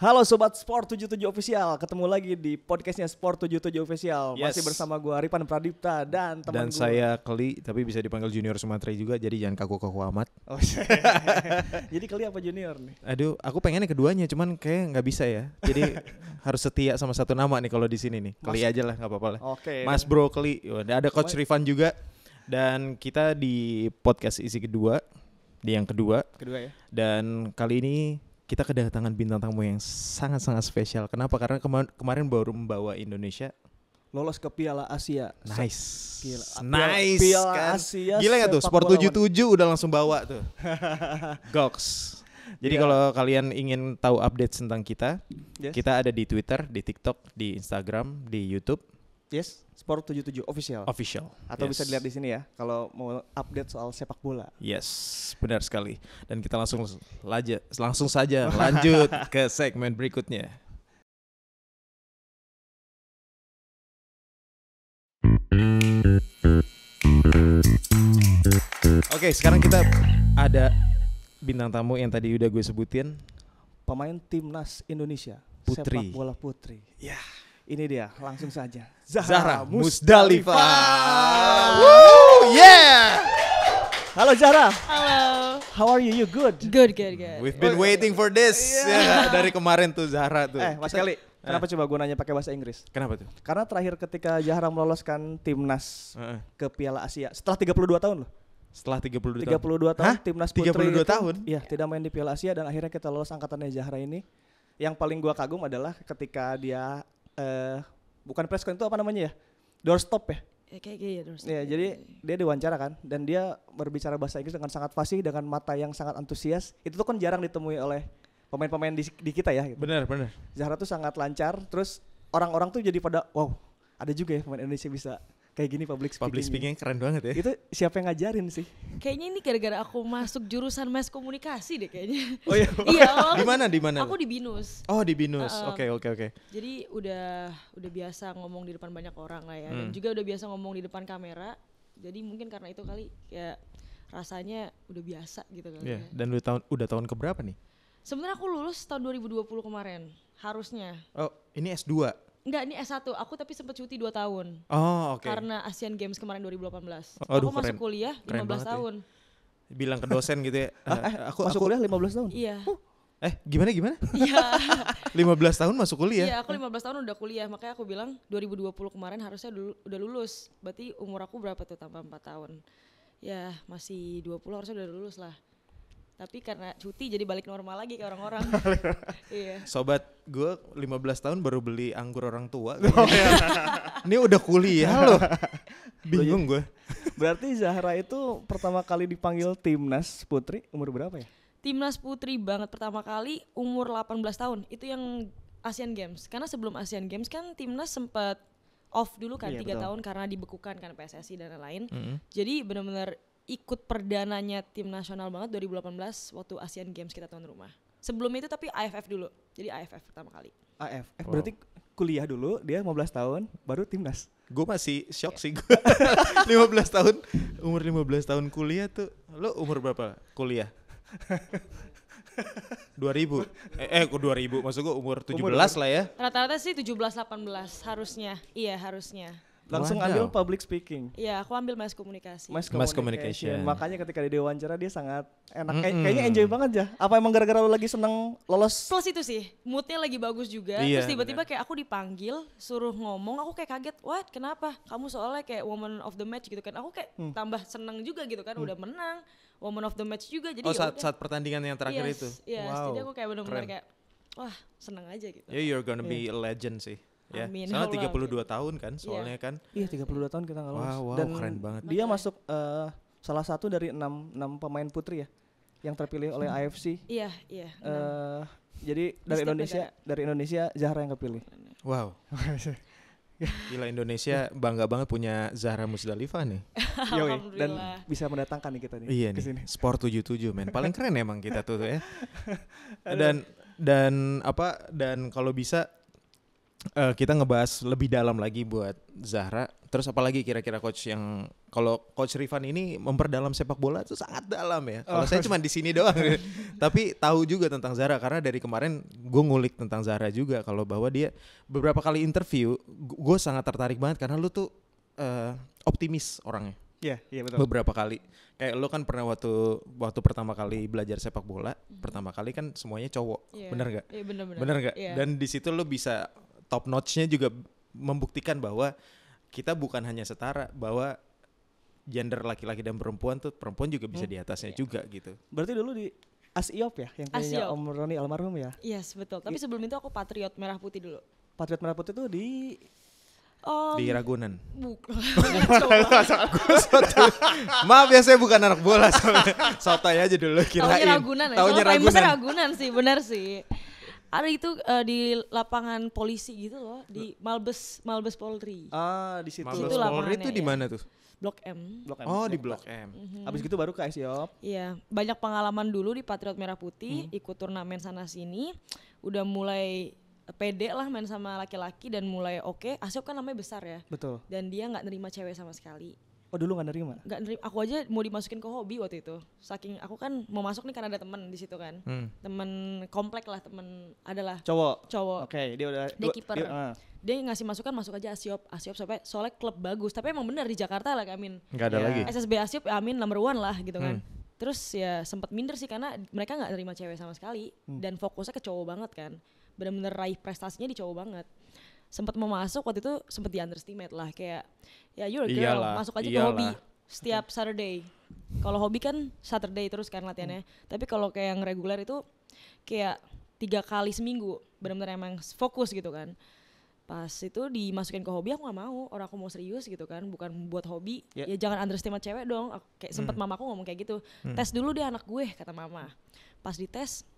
Halo sobat Sport 77 Official, ketemu lagi di podcastnya Sport 77 Official. Yes. Masih bersama gue Ripan Pradipta dan teman Dan gua. saya Keli, tapi bisa dipanggil Junior Sumatera juga, jadi jangan kaku-kaku amat. Oh, jadi Keli apa Junior nih? Aduh, aku pengennya keduanya, cuman kayak nggak bisa ya. Jadi harus setia sama satu nama nih kalau di sini nih. Keli aja lah, nggak apa-apa lah. Okay. Mas Bro Keli, ada Coach Rivan juga. Dan kita di podcast isi kedua, di yang kedua. Kedua ya. Dan kali ini kita kedatangan bintang tamu yang sangat-sangat spesial. Kenapa? Karena kemar kemarin baru membawa Indonesia lolos ke Piala Asia. Nice. Piala, Nice. Piala kan? Asia. Gila gak tuh? Sport 77 tujuh udah langsung bawa tuh. Goks. Jadi yeah. kalau kalian ingin tahu update tentang kita, yes. kita ada di Twitter, di TikTok, di Instagram, di YouTube. Yes, Sport 77 official. Official. Atau yes. bisa dilihat di sini ya kalau mau update soal sepak bola. Yes, benar sekali. Dan kita langsung laja langsung saja lanjut ke segmen berikutnya. Oke, okay, sekarang kita ada bintang tamu yang tadi udah gue sebutin. Pemain timnas Indonesia. Putri. Sepak bola putri. Ya. Yeah ini dia, langsung saja. Zahra, Zahra Musdalifah. Woo, yeah. Halo Zahra. Halo. How are you? You good? Good, good, good. We've been waiting for this. Yeah. Dari kemarin tuh Zahra tuh. Eh, Mas Kelly. Eh. Kenapa eh. coba gue nanya pakai bahasa Inggris? Kenapa tuh? Karena terakhir ketika Zahra meloloskan timnas eh. ke Piala Asia setelah 32 tahun loh. Setelah 32, 32 tahun. 32 tahun dua timnas putri 32 itu, tahun. Iya, tidak main di Piala Asia dan akhirnya kita lolos angkatannya Zahra ini. Yang paling gua kagum adalah ketika dia uh, bukan press conference itu apa namanya ya? Doorstop ya? Ya kayak gitu ya doorstop. Ya, ya, jadi dia diwawancara kan dan dia berbicara bahasa Inggris dengan sangat fasih dengan mata yang sangat antusias. Itu tuh kan jarang ditemui oleh pemain-pemain di, di kita ya gitu. Benar, benar. Zahra tuh sangat lancar terus orang-orang tuh jadi pada wow, ada juga ya pemain Indonesia bisa kayak gini public speaking. Public speaking keren banget ya. Itu siapa yang ngajarin sih? Kayaknya ini gara-gara aku masuk jurusan mass komunikasi deh kayaknya. Oh iya. iya. Oh, di mana di mana? Aku di Binus. Oh, di Binus. Oke, oke, oke. Jadi udah udah biasa ngomong di depan banyak orang lah ya. Hmm. Dan juga udah biasa ngomong di depan kamera. Jadi mungkin karena itu kali ya rasanya udah biasa gitu kan. Iya, ya. dan udah tahun udah tahun keberapa nih? Sebenarnya aku lulus tahun 2020 kemarin, harusnya. Oh, ini S2. Enggak, ini S1. Aku tapi sempat cuti 2 tahun. Oh, oke. Okay. Karena Asian Games kemarin 2018. Aduh, aku masuk kuliah 15 keren ya. tahun. Bilang ke dosen gitu ya. ah, eh, aku masuk aku, kuliah 15 tahun. Iya. Huh. Eh, gimana gimana? Iya. 15 tahun masuk kuliah. Iya, aku 15 tahun udah kuliah. Makanya aku bilang 2020 kemarin harusnya dulu, udah lulus. Berarti umur aku berapa tuh tambah 4 tahun? Ya, masih 20 harusnya udah lulus lah tapi karena cuti jadi balik normal lagi ke orang-orang. iya. Sobat gue 15 tahun baru beli anggur orang tua. Oh, iya. Ini udah kuliah loh. Bingung ya. gue. Berarti Zahra itu pertama kali dipanggil timnas putri umur berapa ya? Timnas putri banget pertama kali umur 18 tahun. Itu yang Asian Games. Karena sebelum Asian Games kan timnas sempat off dulu kan iya, tiga iya, tahun karena dibekukan kan PSSI dan lain-lain. Mm -hmm. Jadi benar-benar ikut perdananya tim nasional banget 2018 waktu Asian Games kita tahun rumah. Sebelum itu tapi AFF dulu. Jadi AFF pertama kali. AFF. Eh, wow. Berarti kuliah dulu dia 15 tahun baru timnas. Gue masih shock yeah. sih gue. 15 tahun umur 15 tahun kuliah tuh. Lo umur berapa kuliah? 2000. Eh, eh kok 2000? Maksud gue umur 17 umur lah ya. Rata-rata sih 17 18 harusnya. Iya, harusnya. Langsung Wadaw. ambil public speaking. Iya, aku ambil mass komunikasi. Mass communication. Mass communication. Makanya ketika dia wawancara dia sangat enak. Mm -mm. Kayaknya enjoy banget ya. Apa emang gara-gara lu lagi seneng lolos? Plus itu sih, moodnya lagi bagus juga. Iya, Terus tiba-tiba kayak aku dipanggil, suruh ngomong, aku kayak kaget. What? Kenapa? Kamu soalnya kayak woman of the match gitu kan. Aku kayak hmm. tambah seneng juga gitu kan, hmm. udah menang. Woman of the match juga. Jadi oh, ya saat, saat pertandingan yang terakhir yes, itu? Yes, wow. jadi aku kayak benar-benar kayak, wah seneng aja gitu. Yeah, you're gonna be iya. a legend sih. Ya, Amin. Soalnya 32 Allah. tahun kan, iya. soalnya yeah. kan. Iya, 32 tahun kita enggak lolos. Wow, wow, Dan keren banget. Dia masuk uh, salah satu dari enam enam pemain putri ya yang terpilih oleh hmm. AFC. Iya, iya. Uh, jadi dari Indonesia, negara. dari Indonesia Zahra yang kepilih. Wow. Gila Indonesia bangga banget punya Zahra Musdalifah nih. Yoi, dan bisa mendatangkan nih kita nih. Iya kesini. nih. Sport 77 men. Paling keren emang kita tuh ya. Dan dan apa dan kalau bisa uh, kita ngebahas lebih dalam lagi buat Zahra. Terus apalagi kira-kira coach yang kalau coach Rifan ini memperdalam sepak bola itu sangat dalam ya. Kalau oh. saya cuma di sini doang. Tapi tahu juga tentang Zahra karena dari kemarin gue ngulik tentang Zahra juga kalau bahwa dia beberapa kali interview gue sangat tertarik banget karena lu tuh uh, optimis orangnya. Iya, yeah, iya yeah, betul. Beberapa kali. Kayak lu kan pernah waktu waktu pertama kali belajar sepak bola, mm -hmm. pertama kali kan semuanya cowok. Yeah. Bener gak? Iya, yeah, bener bener. Bener gak? Yeah. Dan di situ lu bisa top notchnya juga membuktikan bahwa kita bukan hanya setara bahwa gender laki-laki dan perempuan tuh perempuan juga bisa hmm. di atasnya yeah. juga gitu. Berarti dulu di Asiop ya yang punya Om Roni almarhum ya? Yes betul. Tapi sebelum itu aku Patriot Merah Putih dulu. Patriot Merah Putih tuh di Um, di Ragunan. Maaf ya saya bukan anak bola soalnya. Sotoy aja dulu kirain. Ya, Taunya Ragunan. Taunya Ragunan. Ragunan sih, benar sih ada itu uh, di lapangan polisi gitu loh di Malbes Malbes Polri ah di situ Malbes situ Polri itu di ya. mana tuh Blok M. Blok M. Oh, di Blok M. Mm-hmm. Abis gitu baru ke Siop. Iya, banyak pengalaman dulu di Patriot Merah Putih, hmm. ikut turnamen sana sini, udah mulai pede lah main sama laki-laki dan mulai oke. Okay. Asiop kan namanya besar ya. Betul. Dan dia nggak nerima cewek sama sekali. Oh dulu nggak nerima? Nggak nerima. Aku aja mau dimasukin ke hobi waktu itu. Saking aku kan mau masuk nih karena ada temen di situ kan. Hmm. Temen komplek lah, temen adalah. Cowok. Cowok. Oke, okay, dia udah. Dia keeper. Dia, uh. dia ngasih masukan masuk aja Asiop, Asiop sampai soalnya klub bagus. Tapi emang bener di Jakarta lah, Amin. Nggak ada ya. lagi. SSB Asiop, Amin nomor one lah gitu kan. hmm. kan. Terus ya sempat minder sih karena mereka nggak nerima cewek sama sekali hmm. dan fokusnya ke cowok banget kan. Bener-bener raih prestasinya di cowok banget sempat mau masuk waktu itu sempat di underestimate lah kayak ya you're a girl iyalah, masuk aja iyalah. ke hobi setiap Saturday kalau hobi kan Saturday terus kan latihannya hmm. tapi kalau kayak yang reguler itu kayak tiga kali seminggu benar-benar emang fokus gitu kan pas itu dimasukin ke hobi aku nggak mau orang aku mau serius gitu kan bukan buat hobi yeah. ya jangan underestimate cewek dong aku, kayak sempat hmm. mama aku ngomong kayak gitu hmm. tes dulu deh anak gue kata mama pas dites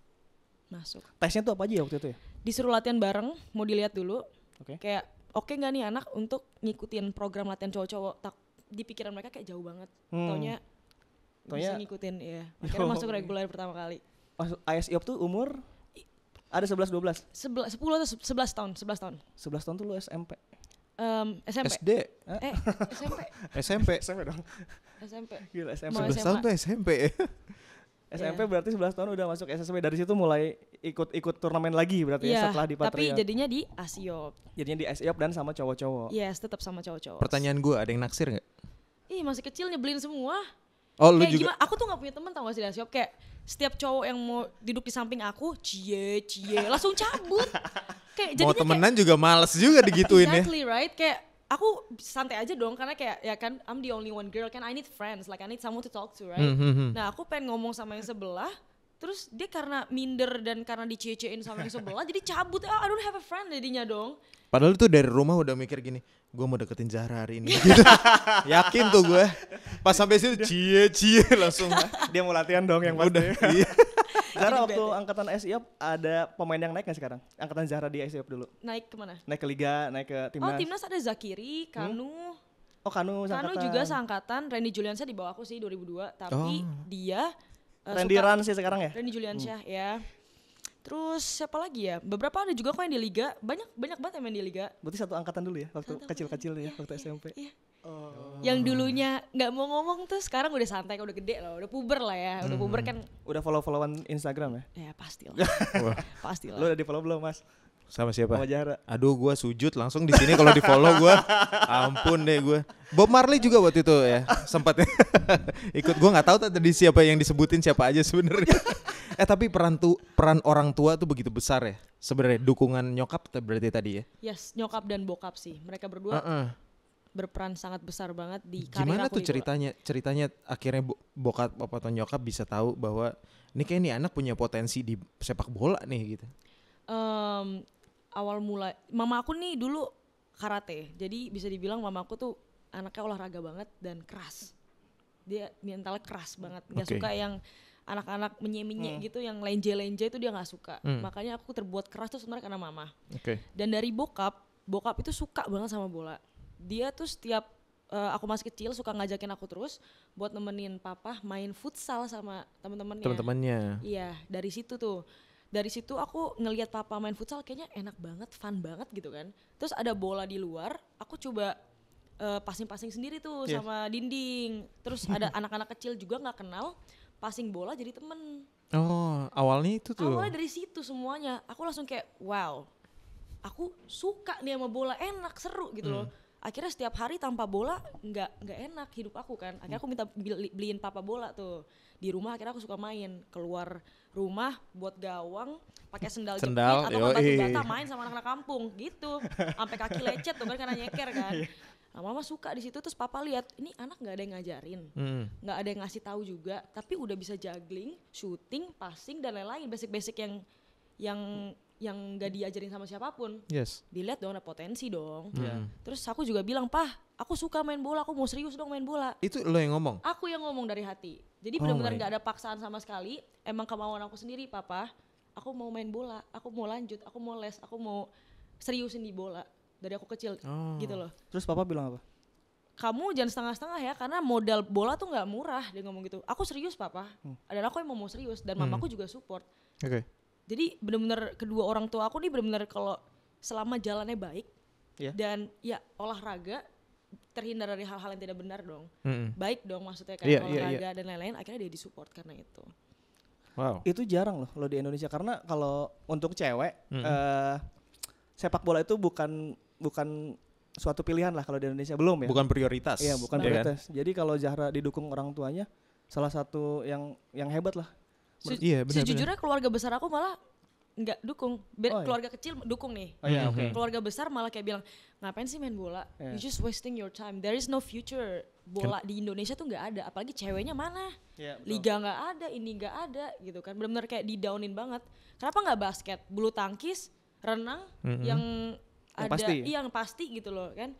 masuk tesnya tuh apa aja ya waktu itu ya disuruh latihan bareng mau dilihat dulu okay. kayak oke okay nggak nih anak untuk ngikutin program latihan cowok-cowok tak di pikiran mereka kayak jauh banget hmm. taunya bisa ngikutin ya akhirnya masuk reguler pertama kali masuk ISIOP tuh umur ada 11 12 11 10 atau 11 tahun 11 tahun 11 tahun tuh lu SMP um, SMP SD eh SMP SMP SMP dong SMP gila SMP 11 tahun tuh SMP SMP yeah. berarti 11 tahun udah masuk SSB dari situ mulai ikut-ikut turnamen lagi berarti yeah, ya iya, setelah di Patriot. Tapi jadinya di Asiop. Jadinya di Asiop dan sama cowok-cowok. Yes, tetap sama cowok-cowok. Pertanyaan gue ada yang naksir nggak? Ih masih kecil nyebelin semua. Oh lu juga? Gimana? Aku tuh gak punya teman tau gak sih di Asiop kayak setiap cowok yang mau duduk di samping aku cie cie langsung cabut. kayak mau temenan kayak, juga males juga digituin exactly, ya. Exactly right kayak aku santai aja dong karena kayak ya kan I'm the only one girl kan I need friends like I need someone to talk to right. Mm -hmm. Nah aku pengen ngomong sama yang sebelah terus dia karena minder dan karena dicecein sama yang sebelah jadi cabut oh, I don't have a friend jadinya dong padahal tuh dari rumah udah mikir gini gue mau deketin Zahra hari ini iya. gitu. yakin tuh gue pas sampai situ cie cie langsung dia mau latihan dong yang pasti udah, iya. Zahra waktu angkatan SIOP ada pemain yang naik gak sekarang? Angkatan Zahra di SIOP dulu. Naik kemana? Naik ke Liga, naik ke oh, Timnas. Oh Timnas ada Zakiri, hmm? Kanu. Hmm? Oh Kanu seangkatan. Kanu juga seangkatan, Randy Juliansa di bawah aku sih 2002. Tapi oh. dia Uh, Randy sih sekarang ya? Randy Juliansyah hmm. ya. Terus siapa lagi ya? Beberapa ada juga kok yang di liga. Banyak banyak banget yang main di liga. Berarti satu angkatan dulu ya waktu kecil-kecil ya, ya, waktu ya, SMP. Iya. Oh. Yang dulunya nggak mau ngomong tuh sekarang udah santai, udah gede loh, udah puber lah ya, udah puber hmm. kan. Udah follow-followan Instagram ya? Ya pastilah, pastilah. Lo udah di follow belum mas? Sama siapa? Sama Jara. Aduh, gue sujud langsung di sini kalau di follow gue. Ampun deh gue. Bob Marley juga waktu itu ya sempat ikut gue nggak tahu tadi siapa yang disebutin siapa aja sebenarnya. eh tapi peran tu, peran orang tua tuh begitu besar ya. Sebenarnya dukungan nyokap berarti tadi ya? Yes, nyokap dan bokap sih. Mereka berdua uh -uh berperan sangat besar banget di karir Gimana aku tuh ceritanya? Ceritanya akhirnya bokap atau nyokap bisa tahu bahwa ini kayak ini anak punya potensi di sepak bola nih gitu. Um, awal mula mama aku nih dulu karate jadi bisa dibilang mama aku tuh anaknya olahraga banget dan keras dia mentalnya keras banget nggak okay. suka yang anak-anak menye-menye hmm. gitu yang lain lenje itu dia nggak suka hmm. makanya aku terbuat keras tuh sebenarnya karena mama okay. dan dari bokap bokap itu suka banget sama bola dia tuh setiap uh, aku masih kecil suka ngajakin aku terus buat nemenin papa main futsal sama temen-temennya temen-temennya iya dari situ tuh dari situ aku ngelihat papa main futsal kayaknya enak banget fun banget gitu kan terus ada bola di luar aku coba uh, passing-passing sendiri tuh yeah. sama dinding terus ada anak-anak kecil juga nggak kenal passing bola jadi temen oh awalnya itu tuh awalnya dari situ semuanya aku langsung kayak wow aku suka nih sama bola enak seru gitu hmm. loh akhirnya setiap hari tanpa bola nggak nggak enak hidup aku kan akhirnya hmm. aku minta beliin papa bola tuh di rumah akhirnya aku suka main keluar rumah buat gawang pakai sendal, sendal jepit atau batu bata main sama anak-anak kampung gitu sampai kaki lecet tuh kan karena nyeker kan iya. nah, mama suka di situ terus papa lihat ini anak nggak ada yang ngajarin hmm. nggak hmm. ada yang ngasih tahu juga tapi udah bisa juggling shooting passing dan lain-lain basic-basic yang yang yang gak hmm. diajarin sama siapapun. Yes. Dilihat dong ada potensi dong. Hmm. Yeah. Terus aku juga bilang, "Pah, aku suka main bola, aku mau serius dong main bola." Itu lo yang ngomong? Aku yang ngomong dari hati. Jadi oh benar-benar gak ada paksaan sama sekali. Emang kemauan aku sendiri, "Papa, aku mau main bola, aku mau lanjut, aku mau les, aku mau seriusin di bola." Dari aku kecil oh. gitu loh. Terus papa bilang apa? Kamu jangan setengah-setengah ya, karena modal bola tuh nggak murah. Dia ngomong gitu. Aku serius, papa. Hmm. Dan aku yang mau serius, dan hmm. mamaku juga support. Oke. Okay jadi benar-benar kedua orang tua aku nih benar-benar kalau selama jalannya baik yeah. dan ya olahraga terhindar dari hal-hal yang tidak benar dong hmm baik dong maksudnya kayak yeah, iya, iya. olahraga yeah, yeah. dan lain-lain akhirnya dia disupport karena itu wow itu jarang loh lo di Indonesia karena kalau untuk cewek mm-hmm. uh, sepak bola itu bukan bukan suatu pilihan lah kalau di Indonesia belum ya bukan prioritas iya bukan yeah, kan? prioritas kan? jadi kalau Zahra didukung orang tuanya salah satu yang yang hebat lah Se iya, benar, sejujurnya benar. keluarga besar aku malah nggak dukung. oh, iya. Keluarga kecil dukung nih. Oh, iya, okay. Mhm. Keluarga besar malah kayak bilang, ngapain sih main bola? Yeah. You just wasting your time. There is no future. Bola di Indonesia tuh nggak ada, apalagi ceweknya mana? Yeah, iya, Liga nggak ada, ini nggak ada, gitu kan. Benar-benar kayak di downin banget. Kenapa nggak basket, bulu tangkis, renang mm -hmm. yang ada yang pasti. Iya, yang pasti gitu loh kan?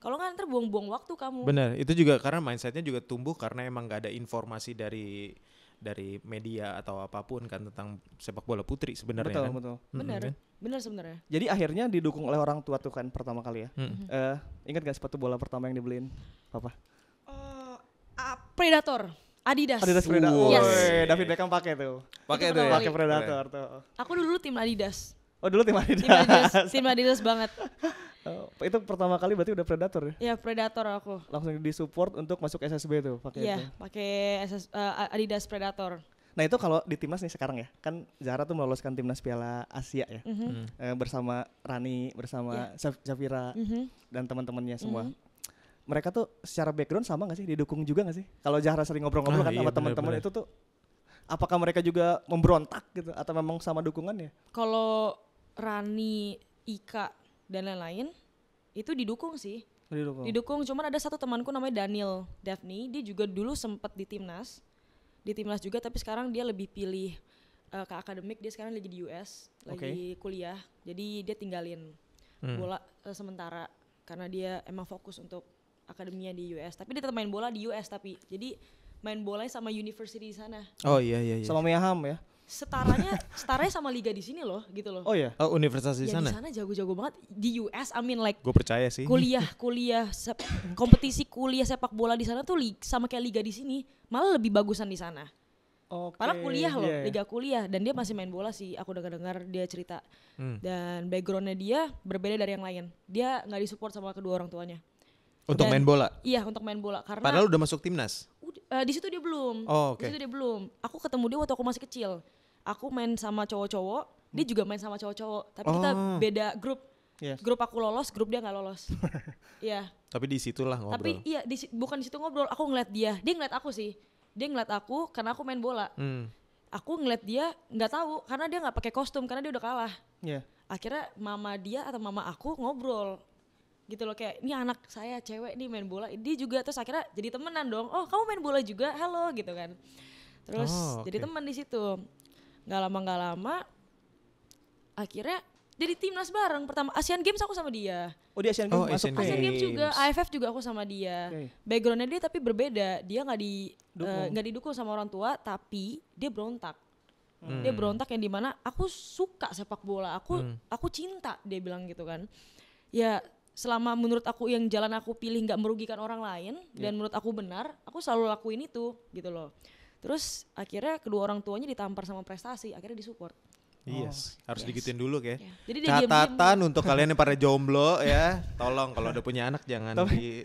Kalau nggak ntar buang-buang waktu kamu. Benar, itu juga karena mindsetnya juga tumbuh karena emang nggak ada informasi dari dari media atau apapun kan tentang sepak bola putri sebenarnya betul kan? betul mm benar kan? benar sebenarnya jadi akhirnya didukung oleh orang tua tuh kan pertama kali ya mm-hmm. uh, ingat gak sepatu bola pertama yang dibeliin papa uh, uh, predator Adidas. Adidas Predator. Yes. David Beckham pakai tuh. Pakai tuh. Ya? Pakai Predator tuh. Aku dulu tim Adidas. Oh dulu tim Adidas. Tim Adidas, tim Adidas banget. Oh, itu pertama kali berarti udah predator ya? Iya predator aku. Langsung disupport untuk masuk SSB tuh pakai Iya pakai SS, uh, eh, Adidas Predator. Nah itu kalau di timnas nih sekarang ya, kan Zahra tuh meloloskan timnas Piala Asia ya, mm -hmm. Eh, bersama Rani, bersama yeah. Safira mm -hmm. dan teman-temannya semua. Mm -hmm. Mereka tuh secara background sama gak sih, didukung juga gak sih? Kalau Zahra sering ngobrol-ngobrol ah, kan iya, sama teman-teman itu tuh, apakah mereka juga memberontak gitu atau memang sama dukungannya? Kalau Rani Ika dan lain-lain itu didukung sih didukung didukung cuman ada satu temanku namanya Daniel Daphne dia juga dulu sempat di timnas di timnas juga tapi sekarang dia lebih pilih uh, ke akademik dia sekarang lagi di US lagi okay. kuliah jadi dia tinggalin hmm. bola uh, sementara karena dia emang fokus untuk akademinya di US tapi dia tetap main bola di US tapi jadi main bola sama university di sana oh iya iya, iya. sama Miaham ya setaranya setaranya sama liga di sini loh gitu loh. Oh ya, oh, universitas di ya, sana. Di sana jago-jago banget di US I mean like Gue percaya sih. Kuliah kuliah sep, kompetisi kuliah sepak bola di sana tuh li, sama kayak liga di sini, malah lebih bagusan di sana. Okay, Padahal kuliah loh, yeah. Iya. liga kuliah dan dia masih main bola sih. Aku udah dengar dia cerita hmm. dan backgroundnya dia berbeda dari yang lain. Dia nggak disupport sama kedua orang tuanya. Untuk dan, main bola? Iya untuk main bola karena. Padahal udah masuk timnas. Uh, di situ dia belum. Oh, okay. Di situ dia belum. Aku ketemu dia waktu aku masih kecil aku main sama cowok-cowok hmm. dia juga main sama cowok-cowok tapi oh. kita beda grup yes. grup aku lolos grup dia nggak lolos iya tapi di situlah ngobrol tapi iya di, bukan di situ ngobrol aku ngeliat dia dia ngeliat aku sih dia ngeliat aku karena aku main bola hmm. aku ngeliat dia nggak tahu karena dia nggak pakai kostum karena dia udah kalah yeah. akhirnya mama dia atau mama aku ngobrol gitu loh kayak ini anak saya cewek nih main bola dia juga terus akhirnya jadi temenan dong oh kamu main bola juga halo gitu kan terus oh, okay. jadi teman di situ nggak lama nggak lama akhirnya jadi timnas bareng pertama Asian Games aku sama dia oh di Asian oh, Games oh, masuk Asian Asian Games juga AFF juga aku sama dia okay. backgroundnya dia tapi berbeda dia nggak di eh, nggak uh, didukung sama orang tua tapi dia berontak hmm. dia berontak yang dimana aku suka sepak bola aku hmm. aku cinta dia bilang gitu kan ya selama menurut aku yang jalan aku pilih nggak merugikan orang lain yeah. dan ya. menurut aku benar aku selalu lakuin itu gitu loh terus akhirnya kedua orang tuanya ditampar sama prestasi akhirnya disupport Yes, oh, harus yes. digituin dulu ya. Jadi dia Catatan untuk kalian yang pada jomblo ya, tolong kalau udah punya anak jangan tapi, di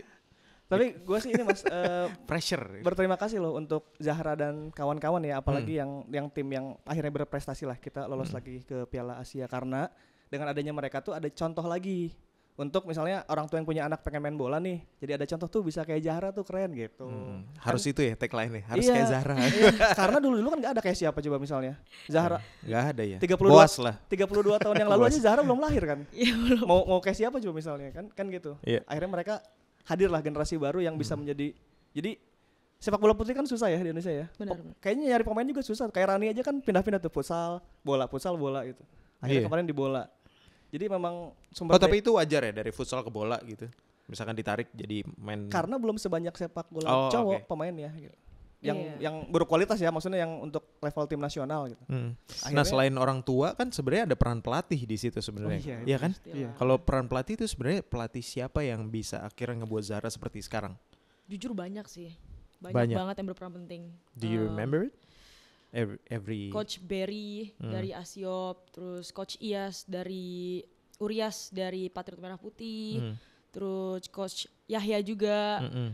Tapi gue sih ini Mas uh, pressure. Berterima kasih loh untuk Zahra dan kawan-kawan ya, apalagi hmm. yang yang tim yang akhirnya berprestasi lah kita lolos hmm. lagi ke Piala Asia karena dengan adanya mereka tuh ada contoh lagi untuk misalnya orang tua yang punya anak pengen main bola nih jadi ada contoh tuh bisa kayak Zahra tuh keren gitu hmm, kan harus itu ya tagline nih ya, harus iya, kayak Zahra iya, karena dulu dulu kan gak ada kayak siapa coba misalnya Zahra iya, nggak ada ya 32 Boas lah 32 tahun yang lalu aja Zahra belum lahir kan ya, belum. mau mau kayak siapa coba misalnya kan kan gitu ya. akhirnya mereka hadirlah generasi baru yang bisa hmm. menjadi jadi sepak bola putri kan susah ya di Indonesia ya benar, benar. kayaknya nyari pemain juga susah kayak Rani aja kan pindah-pindah tuh futsal bola futsal bola gitu akhirnya yeah. kemarin di bola jadi memang sumber Oh, tapi itu wajar ya dari futsal ke bola gitu. Misalkan ditarik jadi main Karena belum sebanyak sepak bola oh, cowok okay. ya, gitu. Yang yeah. yang berkualitas ya, maksudnya yang untuk level tim nasional gitu. Hmm. Nah, akhirnya, nah, selain orang tua kan sebenarnya ada peran pelatih di situ sebenarnya. Oh, iya, iya kan? Iya. Kalau peran pelatih itu sebenarnya pelatih siapa yang bisa akhirnya ngebuat Zara seperti sekarang? Jujur banyak sih. Banyak, banyak. banget yang berperan penting. Do you eh, remember it? every, every coach Berry hmm. dari Asiop terus coach Ias dari Urias dari Patriot Merah Putih hmm. terus coach Yahya juga hmm.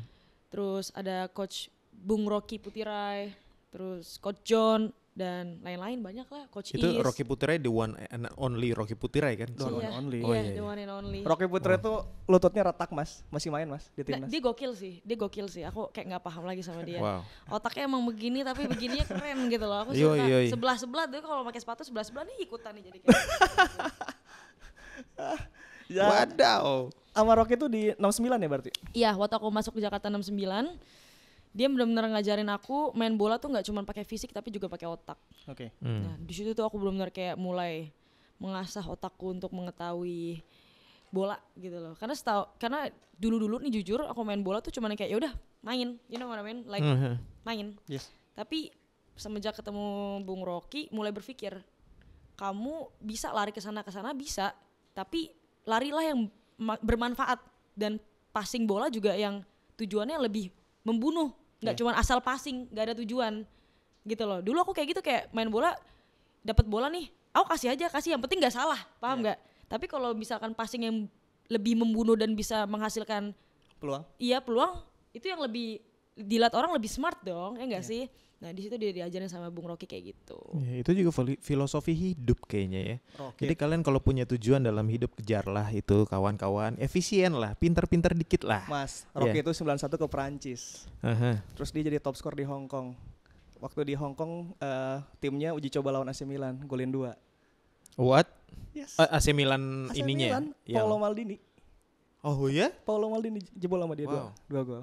terus ada coach Bung Rocky Putirai terus coach John dan lain-lain banyak lah coach itu East. Rocky Putera the one and only Rocky Putera kan the one yeah. only iya, oh, yeah, yeah, the iya, iya. one and only Rocky Putera itu lututnya retak mas masih main mas di timnas nah, dia gokil sih dia gokil sih aku kayak nggak paham lagi sama dia wow. otaknya emang begini tapi begininya keren gitu loh aku suka sebelah sebelah tuh kalau pakai sepatu sebelah sebelah nih ikutan nih jadi kayak gitu. ya. wadaw sama Rocky tuh di 69 ya berarti iya waktu aku masuk ke Jakarta 69 dia benar-benar ngajarin aku main bola tuh nggak cuma pakai fisik tapi juga pakai otak. Oke. Okay. Hmm. Nah, di situ tuh aku benar-benar kayak mulai mengasah otakku untuk mengetahui bola gitu loh. Karena setau karena dulu-dulu nih jujur aku main bola tuh cuma kayak ya udah main, you know what I mean? Like mm-hmm. main. Yes. Tapi semenjak ketemu Bung Rocky mulai berpikir kamu bisa lari ke sana ke sana bisa, tapi larilah yang bermanfaat dan passing bola juga yang tujuannya lebih membunuh nggak yeah. cuma asal passing nggak ada tujuan gitu loh dulu aku kayak gitu kayak main bola dapat bola nih aku kasih aja kasih yang penting nggak salah paham iya. nggak yeah. tapi kalau misalkan passing yang lebih membunuh dan bisa menghasilkan peluang iya peluang itu yang lebih dilat orang lebih smart dong ya enggak yeah. sih Nah di situ dia diajarin sama Bung Rocky kayak gitu. Ya, itu juga filosofi hidup kayaknya ya. Rocky. Jadi kalian kalau punya tujuan dalam hidup kejarlah itu kawan-kawan, efisien lah, pintar-pintar dikit lah. Mas, Rocky yeah. itu 91 ke Perancis. Uh Terus dia jadi top skor di Hong Kong. Waktu di Hong Kong uh, timnya uji coba lawan AC Milan, golin dua What? Yes. Uh, AC Milan AC ininya. Milan, ya? Paolo Maldini. Oh iya? Oh yeah? Paolo Maldini jebol sama dia wow. dua, dua gol.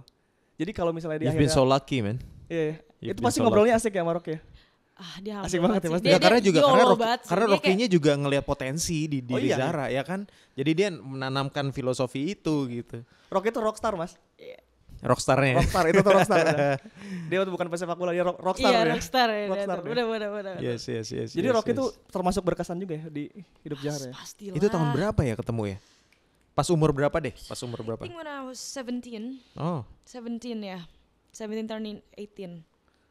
Jadi kalau misalnya dia You've akhirnya, been so lucky, man. Iya, yeah, itu pasti ngobrolnya asik ya Marok ya? Ah, dia asik banget ya mas. Dia, karena juga karena Rocky, karena Rocky-nya kayak... juga ngelihat potensi di di oh, iya. Zara ya kan. Jadi dia menanamkan filosofi itu gitu. Rocky itu rockstar mas. Iya. Rockstarnya. Rockstar itu tuh rockstar. Ya. Dia itu bukan pesepak bola dia rockstar. Iya ya. rockstar ya. Rockstar. Bener bener bener. Yes yes yes. Jadi yes, Rocky itu yes. termasuk berkesan juga ya di hidup Zara ya. Itu tahun berapa ya ketemu ya? Pas umur berapa deh? Pas umur berapa? I think when I was 17. Oh. 17 ya. Yeah. 17 turning 18.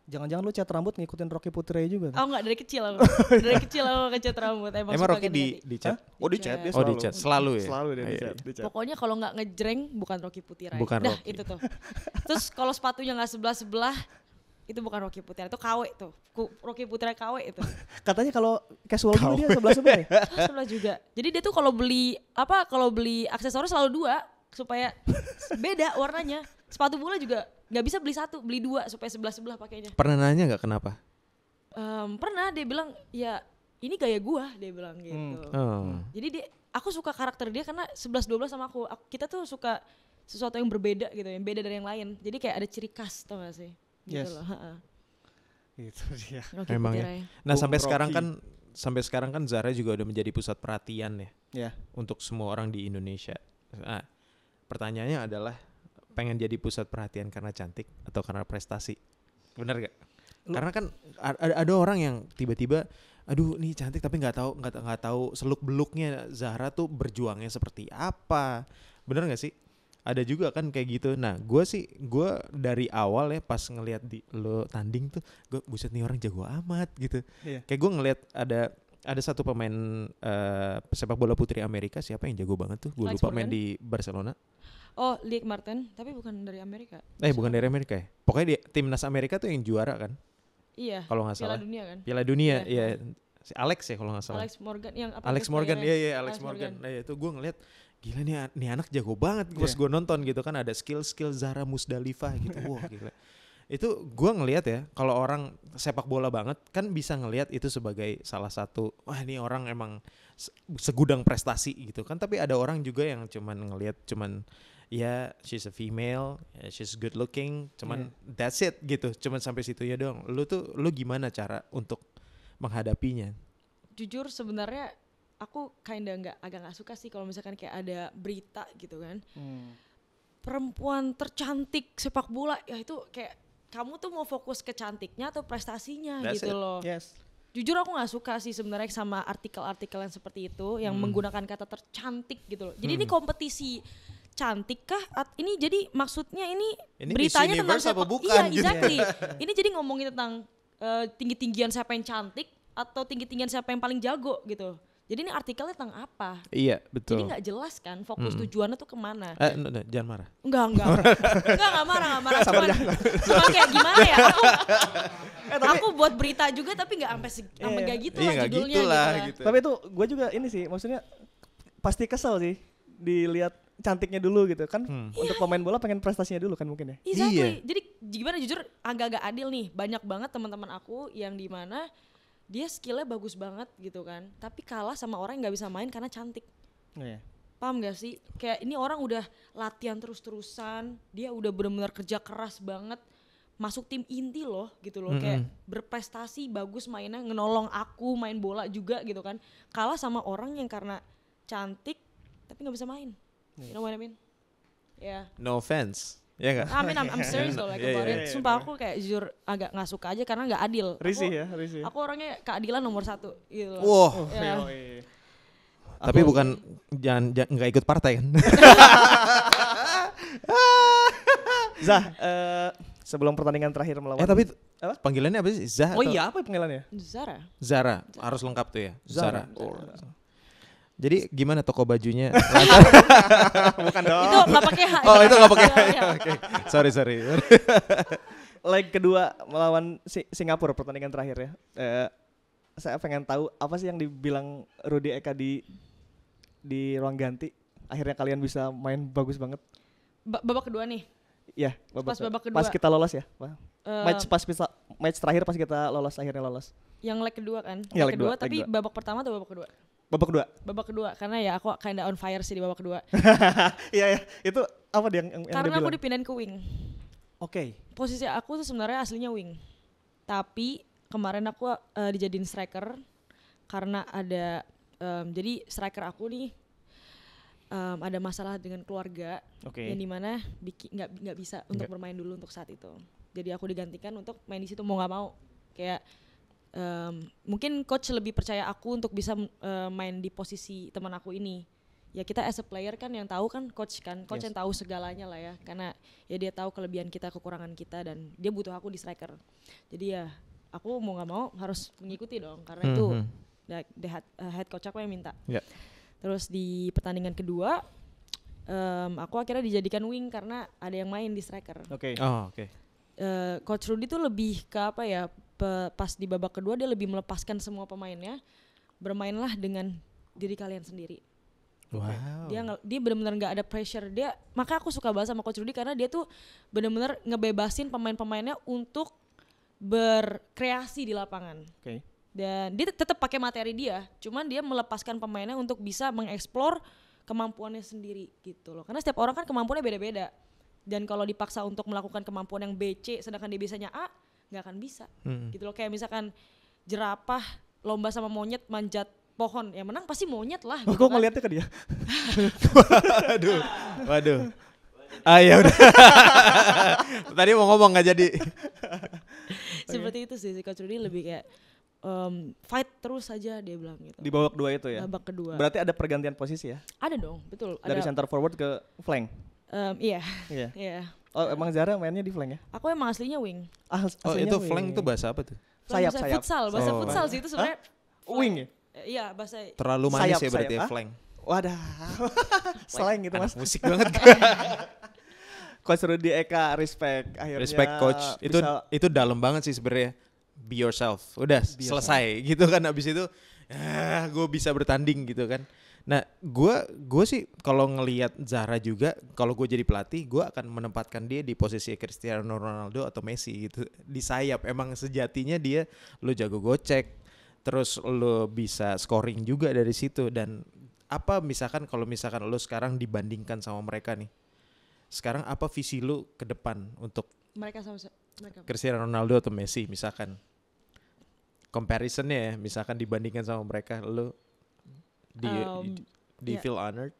Jangan-jangan lu cat rambut ngikutin Rocky Putri juga? Kan? Oh enggak, dari kecil aku. dari kecil aku cat rambut. Emang, Emang Rocky di, di cat? Oh di cat, dia oh, selalu. di cat, selalu ya? Selalu dia di iya, cat. Iya. Di chat. Pokoknya kalau enggak ngejreng bukan Rocky Putri. Bukan Dah, Rocky. itu tuh. Terus kalau sepatunya nggak sebelah-sebelah, itu bukan Rocky Putra itu KW tuh Rocky Putri KW itu katanya kalau casual dulu dia sebelah sebelah ya? sebelah juga jadi dia tuh kalau beli apa kalau beli aksesoris selalu dua supaya beda warnanya sepatu bola juga nggak bisa beli satu beli dua supaya sebelah sebelah pakainya pernah nanya nggak kenapa um, pernah dia bilang ya ini gaya gua dia bilang gitu hmm. Oh. jadi dia aku suka karakter dia karena sebelas dua belas sama aku. kita tuh suka sesuatu yang berbeda gitu yang beda dari yang lain jadi kayak ada ciri khas tau gak sih gitu yes. loh itu dia okay, emang ya nah sampai Rocky. sekarang kan sampai sekarang kan Zara juga udah menjadi pusat perhatian ya yeah. untuk semua orang di Indonesia nah, pertanyaannya adalah pengen jadi pusat perhatian karena cantik atau karena prestasi bener gak Lu, karena kan ada, ada orang yang tiba-tiba aduh nih cantik tapi nggak tahu nggak nggak tahu seluk beluknya Zahra tuh berjuangnya seperti apa bener gak sih ada juga kan kayak gitu nah gue sih gue dari awal ya pas ngelihat di lo tanding tuh gue buset nih orang jago amat gitu iya. kayak gue ngelihat ada ada satu pemain uh, sepak bola putri Amerika siapa yang jago banget tuh gue lupa Morgan. main di Barcelona Oh, Lee Martin, tapi bukan dari Amerika. Eh, bukan dari Amerika ya. Pokoknya di timnas Amerika tuh yang juara kan? Iya. Kalau nggak salah. Piala Dunia kan? Piala Dunia, iya. iya. Si Alex ya kalau nggak salah. Alex Morgan yang apa? Alex Morgan, iya iya Alex, Morgan. Morgan. Nah, itu gue ngeliat gila nih, nih anak jago banget yeah. pas iya. gue nonton gitu kan ada skill-skill Zara Musdalifah gitu. Wah, gila. Itu gue ngeliat ya, kalau orang sepak bola banget kan bisa ngeliat itu sebagai salah satu wah ini orang emang segudang prestasi gitu kan. Tapi ada orang juga yang cuman ngeliat cuman ya yeah, she's a female, ya, she's good looking, cuman yeah. that's it gitu, cuman sampai situ ya dong. Lu tuh lu gimana cara untuk menghadapinya? Jujur sebenarnya aku kinda nggak agak nggak suka sih kalau misalkan kayak ada berita gitu kan. Hmm. Perempuan tercantik sepak bola ya itu kayak kamu tuh mau fokus ke cantiknya atau prestasinya that's gitu it. loh. Yes jujur aku nggak suka sih sebenarnya sama artikel-artikel yang seperti itu yang hmm. menggunakan kata tercantik gitu loh. Jadi hmm. ini kompetisi cantik kah? At, ini jadi maksudnya ini, ini beritanya tentang siapa? bukan? Iya, gitu. Ya? exactly. ini jadi ngomongin tentang uh, tinggi-tinggian siapa yang cantik atau tinggi-tinggian siapa yang paling jago gitu. Jadi ini artikelnya tentang apa? Iya betul. Jadi nggak jelas kan fokus hmm. tujuannya tuh kemana? Eh, enggak, enggak, jangan marah. Enggak enggak. enggak enggak marah enggak marah. Sabar cuman, kayak gimana ya? Aku, eh, tapi, aku buat berita juga tapi enggak sampai sampai iya, kayak gitu iya, lah judulnya. Gitu lah, gitu. Tapi itu gue juga ini sih maksudnya pasti kesel sih dilihat cantiknya dulu gitu kan hmm. untuk iya. pemain bola pengen prestasinya dulu kan mungkin ya iya, exactly. iya jadi gimana jujur agak-agak adil nih banyak banget teman-teman aku yang di mana dia skillnya bagus banget gitu kan tapi kalah sama orang yang nggak bisa main karena cantik oh, yeah. paham gak sih kayak ini orang udah latihan terus-terusan dia udah benar-benar kerja keras banget masuk tim inti loh gitu loh mm -hmm. kayak berprestasi bagus mainnya ngenolong aku main bola juga gitu kan kalah sama orang yang karena cantik tapi nggak bisa main you know what I mean yeah no offense Ya yeah, gak? I mean, I'm, I'm serious though like yeah, about yeah, it. Sumpah yeah. aku kayak jujur agak nggak suka aja karena gak adil. Risi ya, risi. Aku orangnya keadilan nomor satu gitu Wow. Yeah. Oh, iya. Tapi aku, bukan jangan nggak ikut partai kan? Zah, uh, sebelum pertandingan terakhir melawan. Eh tapi apa? panggilannya apa sih? Zah. Oh iya, apa panggilannya? Zara. Zara. Harus lengkap tuh ya. Zara. Zara. Zara. Jadi gimana toko bajunya? Bukan dong. Itu nggak pakai H. Ya? Oh itu nggak pakai H. Ya? Iya. Sorry sorry. Leg kedua melawan si Singapura pertandingan terakhir ya. Eh, saya pengen tahu apa sih yang dibilang Rudy Eka di di ruang ganti. Akhirnya kalian bisa main bagus banget. Ba babak kedua nih. Ya Babak pas babak kedua. Pas kita lolos ya. Uh, match pas bisa match terakhir pas kita lolos akhirnya lolos. Yang leg kedua kan. Ya, leg, kedua, tapi babak pertama atau babak kedua? babak kedua babak kedua karena ya aku kinda on fire sih di babak kedua iya ya itu apa dia yang, yang karena dia aku dipindahin ke wing oke okay. posisi aku tuh sebenarnya aslinya wing tapi kemarin aku uh, dijadiin striker karena ada um, jadi striker aku nih um, ada masalah dengan keluarga okay. yang dimana nggak nggak bisa untuk Enggak. bermain dulu untuk saat itu jadi aku digantikan untuk main di situ mau nggak mau kayak um, mungkin coach lebih percaya aku untuk bisa uh, main di posisi teman aku ini ya kita as a player kan yang tahu kan coach kan coach yes. yang tahu segalanya lah ya karena ya dia tahu kelebihan kita kekurangan kita dan dia butuh aku di striker jadi ya aku mau nggak mau harus mengikuti dong karena mm -hmm. itu hmm. deh ya, the head, uh, head coach aku yang minta yeah. terus di pertandingan kedua um, aku akhirnya dijadikan wing karena ada yang main di striker oke okay. oh, okay. uh, eh, coach Rudy tuh lebih ke apa ya pas di babak kedua dia lebih melepaskan semua pemainnya bermainlah dengan diri kalian sendiri gitu. Wow. Dia dia benar-benar nggak ada pressure dia. Maka aku suka bahas sama Coach Rudy karena dia tuh benar-benar ngebebasin pemain-pemainnya untuk berkreasi di lapangan. Okay. Dan dia tetap pakai materi dia, cuman dia melepaskan pemainnya untuk bisa mengeksplor kemampuannya sendiri gitu loh. Karena setiap orang kan kemampuannya beda-beda. Dan kalau dipaksa untuk melakukan kemampuan yang BC sedangkan dia biasanya A, nggak akan bisa hmm. gitu loh kayak misalkan jerapah lomba sama monyet manjat pohon ya menang pasti monyet lah oh, gitu kok kan. ngeliatnya ke dia waduh waduh ah ya udah tadi mau ngomong nggak jadi seperti itu sih si coach Rudy lebih kayak um, fight terus saja dia bilang gitu. Di babak kedua itu ya. Babak kedua. Berarti ada pergantian posisi ya? Ada dong, betul. Dari ada. center forward ke flank. Um, iya. Iya. Yeah. yeah. Oh, emang Zara mainnya di flank ya? Aku emang aslinya wing. Ah, oh, aslinya oh, itu wing. flank tuh bahasa apa tuh? Sayap, bahasa sayap. Futsal, bahasa oh. futsal sih itu sebenarnya. Wing ya? Eh, iya, bahasa Terlalu manis sayap, ya berarti ya, sayap, ya flank. Wadah. Slang gitu, Mas. musik banget. Coach Rudy Eka respect akhirnya. Respect coach. Itu itu dalam banget sih sebenarnya. Be yourself. Udah Be selesai yourself. gitu kan abis itu ah, gue bisa bertanding gitu kan. Nah, gue gue sih kalau ngelihat Zara juga, kalau gue jadi pelatih, gue akan menempatkan dia di posisi Cristiano Ronaldo atau Messi gitu di sayap. Emang sejatinya dia lo jago gocek, terus lo bisa scoring juga dari situ dan apa misalkan kalau misalkan lo sekarang dibandingkan sama mereka nih, sekarang apa visi lo ke depan untuk mereka sama mereka. Cristiano Ronaldo atau Messi misalkan comparisonnya ya, misalkan dibandingkan sama mereka lo do you, um, do you ya. yeah. feel honored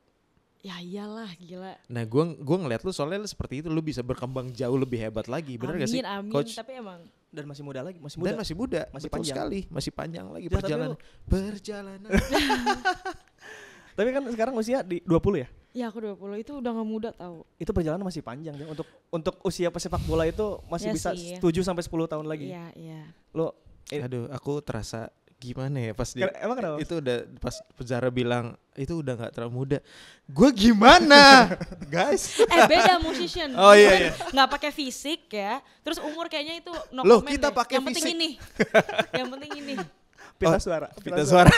ya iyalah gila nah gue gua ngeliat lu soalnya lu seperti itu lu bisa berkembang jauh lebih hebat lagi bener amin, gak sih amin, coach tapi emang dan masih muda lagi masih muda dan masih muda masih panjang sekali masih panjang lagi dan perjalanan lu... perjalanan tapi kan sekarang usia di 20 ya ya aku 20 itu udah gak muda tau itu perjalanan masih panjang ya untuk untuk usia pesepak bola itu masih ya bisa sih, 7 sampai 10 tahun lagi iya iya lo eh. aduh aku terasa gimana ya pas dia emang kenapa? itu udah pas penjara bilang itu udah nggak terlalu muda gue gimana guys eh beda musician oh iya iya nggak pakai fisik ya terus umur kayaknya itu no Loh, kita pakai yang penting ini yang penting ini oh, pita suara pita, suara,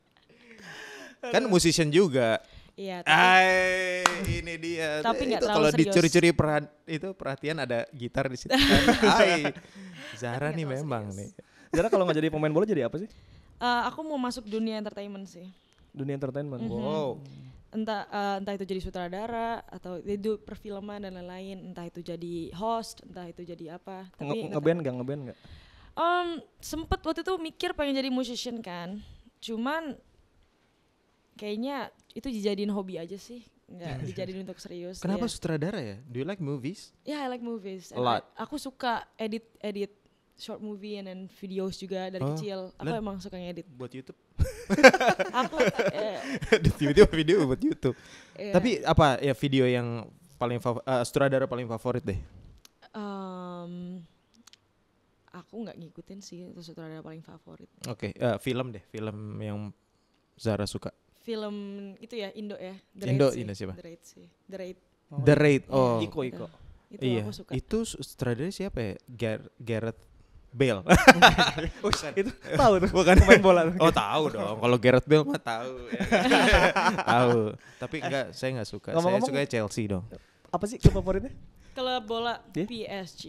kan musician juga Iya. Tapi, ini dia. Tapi nggak terlalu kalau dicuri-curi perhat itu perhatian ada gitar di situ. Zara nih memang serius. nih. Zara kalau nggak jadi pemain bola jadi apa sih? Uh, aku mau masuk dunia entertainment sih. Dunia entertainment. Mm -hmm. Wow. Entah uh, entah itu jadi sutradara atau itu perfilman dan lain-lain, entah itu jadi host, entah itu jadi apa. Tapi ngeband nggak ngeband nggak? Um, sempet waktu itu mikir pengen jadi musician kan, cuman kayaknya itu dijadiin hobi aja sih nggak dijadiin untuk serius. Kenapa ya. sutradara ya? Do you like movies? Ya, yeah, I like movies. A lot. aku suka edit edit short movie dan then videos juga dari oh, kecil. Aku emang suka ngedit. Buat YouTube. aku uh, eh. edit video video buat YouTube. Yeah. Tapi apa ya video yang paling favor, uh, eh, sutradara paling favorit deh? Um, aku nggak ngikutin sih sutradara paling favorit. Oke, okay, uh, eh, film deh, film yang Zara suka. Film itu ya Indo ya. The Indo, Raid Indo sih. siapa? The Raid The Raid. Oh, The Raid. Oh. Iko Iko. Itu iya. Itu sutradara siapa ya? Gareth Bale. Oh, itu tahu tuh bukan main bola. Oh tahu dong. Kalau Gareth Bale mah tahu. Ya. Kan? tahu. Tapi enggak, saya enggak suka. Ngomong -ngomong, saya suka Chelsea dong. Apa sih klub favoritnya? Klub bola yeah? Iya? PSG.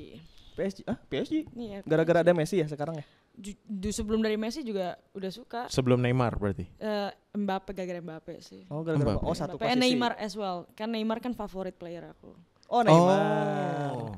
PSG? Ah, PSG? Iya. Gara-gara ada Messi ya sekarang ya? Du sebelum dari Messi juga udah suka. Sebelum Neymar berarti? Uh, Mbappe gara-gara Mbappe sih. Oh, gara-gara Mbappe. Oh, satu Mbappe. Eh, posisi. Neymar as well. Kan Neymar kan favorit player aku. Oh, Neymar. Oh.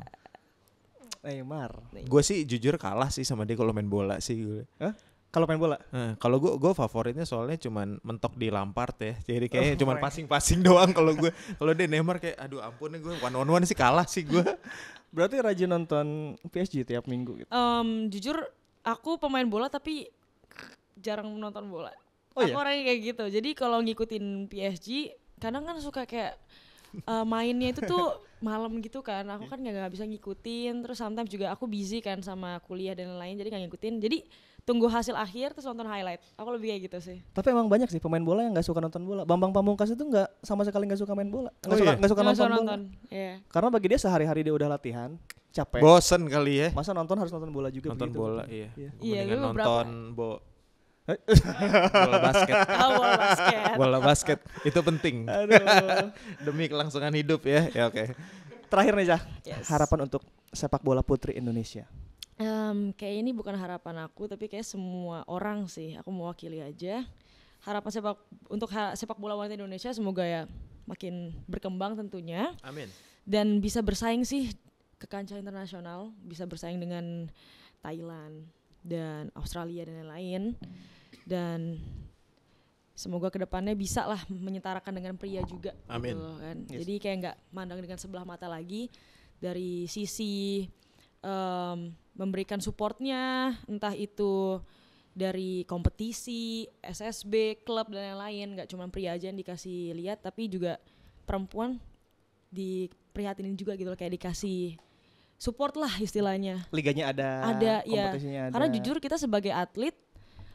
Neymar. Neymar. Gue sih jujur kalah sih sama dia kalau main bola sih gue. Huh? Kalau main bola? Nah, kalau gue gue favoritnya soalnya cuman mentok di Lampard ya. Jadi oh kayaknya oh cuman passing-passing doang kalau gue. Kalau dia Neymar kayak aduh ampun gue one on one sih kalah sih gue. Berarti rajin nonton PSG tiap minggu gitu. Um, jujur aku pemain bola tapi jarang menonton bola. Oh, aku iya? orangnya kayak gitu. Jadi kalau ngikutin PSG kadang kan suka kayak uh, mainnya itu tuh malam gitu kan aku kan nggak bisa ngikutin terus sometimes juga aku busy kan sama kuliah dan lain-lain jadi nggak ngikutin jadi tunggu hasil akhir terus nonton highlight aku lebih kayak gitu sih tapi emang banyak sih pemain bola yang nggak suka nonton bola bambang pamungkas itu nggak sama sekali nggak suka main bola nggak oh suka iya? suka, gak nonton, suka nonton bola iya. yeah. karena bagi dia sehari-hari dia udah latihan capek bosen kali ya masa nonton harus nonton bola juga nonton begitu. bola iya iya, iya nonton berapa? bo bola basket. Oh, bola basket. bola basket itu penting. Aduh. Demi kelangsungan hidup ya. Ya oke. Okay. Terakhir nih Cah, yes. harapan untuk sepak bola putri Indonesia. Um, kayak ini bukan harapan aku, tapi kayak semua orang sih. Aku mewakili aja. Harapan sepak untuk ha sepak bola wanita Indonesia semoga ya makin berkembang tentunya. Amin. Dan bisa bersaing sih ke kancah internasional, bisa bersaing dengan Thailand dan Australia dan lain-lain dan semoga kedepannya bisa lah menyetarakan dengan pria juga Amin. Gitu kan yes. jadi kayak nggak mandang dengan sebelah mata lagi dari sisi um, memberikan supportnya entah itu dari kompetisi SSB klub dan lain-lain nggak cuma pria aja yang dikasih lihat tapi juga perempuan diperhatiin juga gitu kayak dikasih support lah istilahnya liganya ada ada ya ada. karena jujur kita sebagai atlet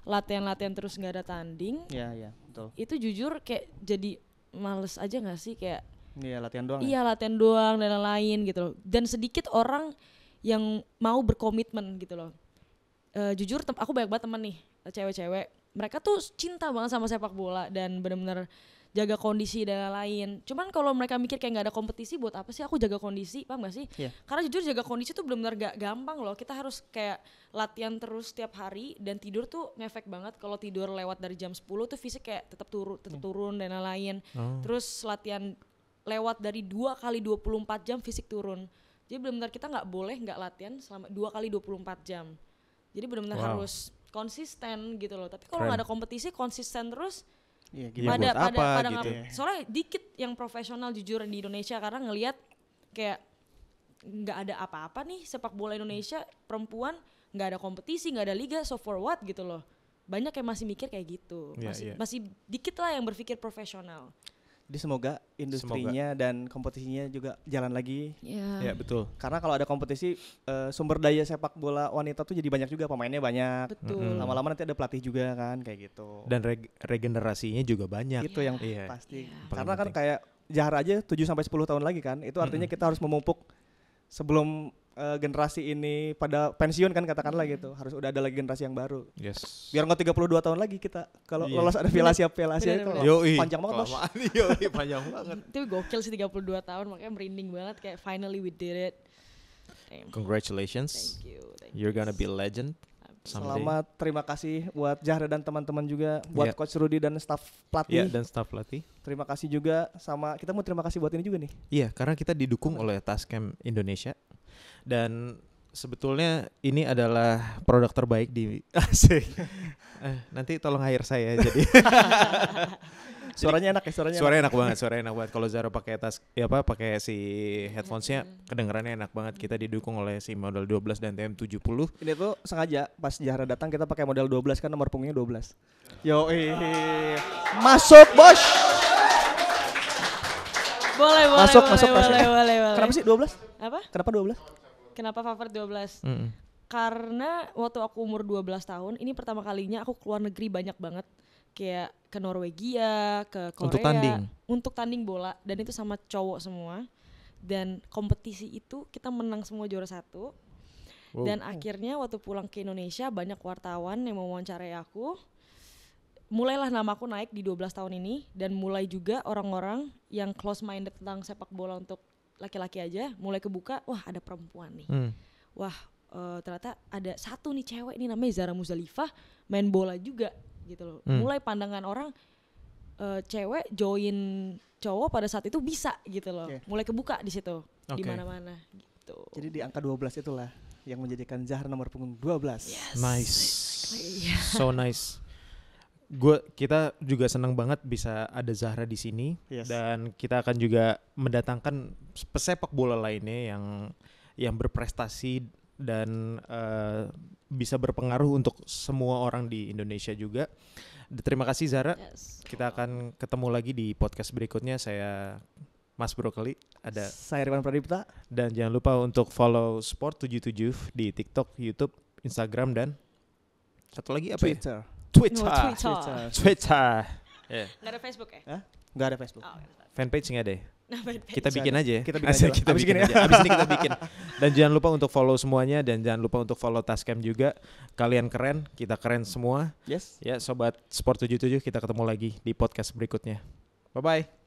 latihan-latihan terus nggak ada tanding ya yeah, yeah, betul itu jujur kayak jadi males aja nggak sih kayak iya yeah, latihan doang ya? iya latihan doang dan lain-lain gitu loh dan sedikit orang yang mau berkomitmen gitu loh uh, jujur aku banyak banget temen nih eh, cewek-cewek mereka tuh cinta banget sama sepak bola dan benar-benar jaga kondisi dan lain-lain. Cuman kalau mereka mikir kayak nggak ada kompetisi buat apa sih aku jaga kondisi, paham gak sih? Yeah. Karena jujur jaga kondisi tuh belum benar gak gampang loh. Kita harus kayak latihan terus setiap hari dan tidur tuh ngefek banget. Kalau tidur lewat dari jam 10 tuh fisik kayak tetap turun, tetap iya. turun dan lain-lain. Oh. Terus latihan lewat dari dua kali 24 jam fisik turun. Jadi belum benar kita nggak boleh nggak latihan selama dua kali 24 jam. Jadi benar-benar wow. harus konsisten gitu loh. Tapi kalau nggak ada kompetisi konsisten terus Iya, gimana pada, buat pada, apa pada gitu. Ya? soalnya dikit yang profesional jujur di Indonesia karena ngelihat kayak nggak ada apa-apa nih sepak bola Indonesia perempuan nggak ada kompetisi nggak ada liga so for what gitu loh banyak yang masih mikir kayak gitu yeah, masih yeah. masih dikit lah yang berpikir profesional jadi semoga industrinya semoga. dan kompetisinya juga jalan lagi. Iya. Yeah. Ya, betul. Karena kalau ada kompetisi uh, sumber daya sepak bola wanita tuh jadi banyak juga pemainnya banyak. Betul. Mm -hmm. Lama-lama nanti ada pelatih juga kan kayak gitu. Dan reg regenerasinya juga banyak. Itu yeah. yang yeah. pasti. Yeah. Karena kan kayak Jahar aja 7 sampai 10 tahun lagi kan. Itu artinya mm -hmm. kita harus memupuk sebelum uh, generasi ini pada pensiun kan katakanlah gitu harus udah ada lagi generasi yang baru yes biar nggak 32 tahun lagi kita kalau yeah. lolos ada Piala Asia Piala Asia itu yoi. panjang banget bos yoi panjang banget itu gokil sih 32 tahun makanya merinding banget kayak finally we did it congratulations thank you thank you're gonna be legend Someday. Selamat, terima kasih buat Zahra dan teman-teman juga, buat yeah. Coach Rudy dan staff pelatih. yeah, dan staff pelatih. Terima kasih juga sama kita mau terima kasih buat ini juga nih. Iya, yeah, karena kita didukung oleh Tascam Indonesia dan sebetulnya ini adalah produk terbaik di asik. Eh, nanti tolong hire saya jadi. suaranya enak ya, suaranya. Suaranya enak, enak banget, suaranya enak banget. Kalau Zara pakai tas ya apa pakai si headphonesnya kedengarannya enak banget. Kita didukung oleh si model 12 dan TM70. Ini tuh sengaja pas Zara datang kita pakai model 12 kan nomor punggungnya 12. Yo, masuk bos. Boleh, boleh, masuk, boleh, masuk boleh, boleh, boleh, boleh. Kenapa sih 12? Apa? Kenapa 12? Kenapa favorit 12? Mm. Karena waktu aku umur 12 tahun, ini pertama kalinya aku keluar negeri banyak banget. Kayak ke Norwegia, ke Korea. Untuk tanding? Untuk tanding bola. Dan itu sama cowok semua. Dan kompetisi itu kita menang semua juara satu. Wow. Dan akhirnya waktu pulang ke Indonesia banyak wartawan yang mau wawancarai aku. Mulailah nama aku naik di 12 tahun ini dan mulai juga orang-orang yang close minded tentang sepak bola untuk laki-laki aja mulai kebuka wah ada perempuan nih hmm. wah uh, ternyata ada satu nih cewek ini namanya Zara Muzalifah main bola juga gitu loh hmm. mulai pandangan orang uh, cewek join cowok pada saat itu bisa gitu loh okay. mulai kebuka di situ okay. di mana-mana gitu jadi di angka 12 itulah yang menjadikan Zahra nomor punggung 12 yes. nice iya. so nice gue kita juga senang banget bisa ada Zahra di sini yes. dan kita akan juga mendatangkan pesepak bola lainnya yang yang berprestasi dan uh, bisa berpengaruh untuk semua orang di Indonesia juga. Terima kasih Zahra. Yes. Kita akan ketemu lagi di podcast berikutnya. Saya Mas Brokoli, ada saya Rivan Pradipta dan jangan lupa untuk follow Sport 77 di TikTok, YouTube, Instagram dan satu lagi apa ya? Twitter. ya? Oh, Twitter. Twitter. Twitter. Iya. Twitter. Yeah. Gak ada Facebook ya? Hah? Gak ada Facebook. Oh, Fanpage nggak deh? Ya? Nah, kita bikin aja ya. Kita bikin aja. Kita bikin, bikin aja. Abis ini kita bikin. Dan jangan lupa untuk follow semuanya dan jangan lupa untuk follow Tascam juga. Kalian keren, kita keren semua. Yes. Ya sobat Sport 77 kita ketemu lagi di podcast berikutnya. Bye bye.